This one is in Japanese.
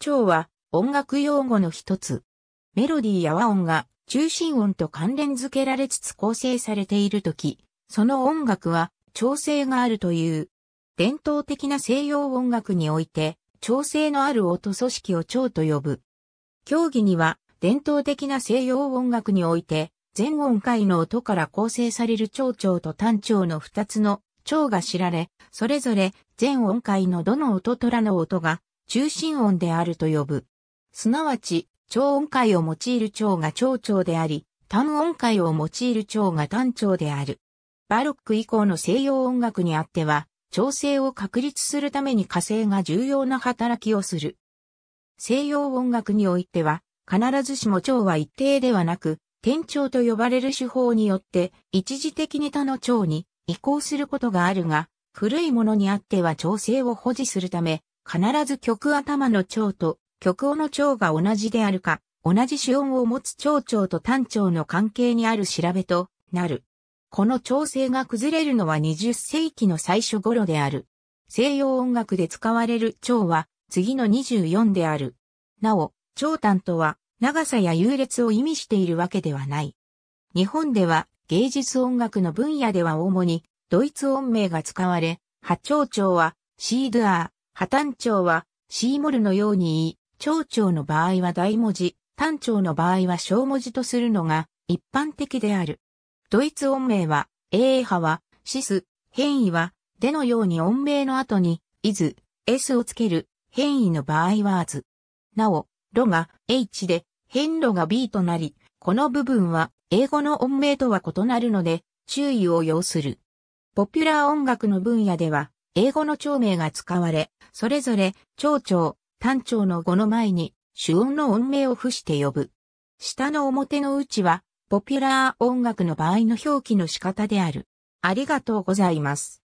調は音楽用語の一つ。メロディーや和音が中心音と関連付けられつつ構成されているとき、その音楽は調整があるという。伝統的な西洋音楽において、調整のある音組織を調と呼ぶ。競技には、伝統的な西洋音楽において、全音階の音から構成される長調と単調の二つの蝶が知られ、それぞれ全音階のどの音とらの音が中心音であると呼ぶ。すなわち、超音階を用いる蝶が蝶調であり、単音階を用いる蝶が単調である。バロック以降の西洋音楽にあっては、調整を確立するために火星が重要な働きをする。西洋音楽においては、必ずしも蝶は一定ではなく、転調と呼ばれる手法によって、一時的に他の蝶に移行することがあるが、古いものにあっては調整を保持するため、必ず曲頭の蝶と曲尾の蝶が同じであるか、同じ主音を持つ蝶蝶と単調の関係にある調べとなる。この調整が崩れるのは20世紀の最初頃である。西洋音楽で使われる蝶は次の24である。なお、長短とは長さや優劣を意味しているわけではない。日本では芸術音楽の分野では主にドイツ音名が使われ、波長長はシードアー、破単調はシーモルのように言い、長調の場合は大文字、単調の場合は小文字とするのが一般的である。ドイツ音名は、英派は、シス、変異は、でのように音名の後に、イズ、s をつける、変異の場合はあず。なお、ロが h で、変路が b となり、この部分は英語の音名とは異なるので注意を要する。ポピュラー音楽の分野では英語の長名が使われ、それぞれ、長単長の語の前に、主音の音名を付して呼ぶ。下の表の内は、ポピュラー音楽の場合の表記の仕方である。ありがとうございます。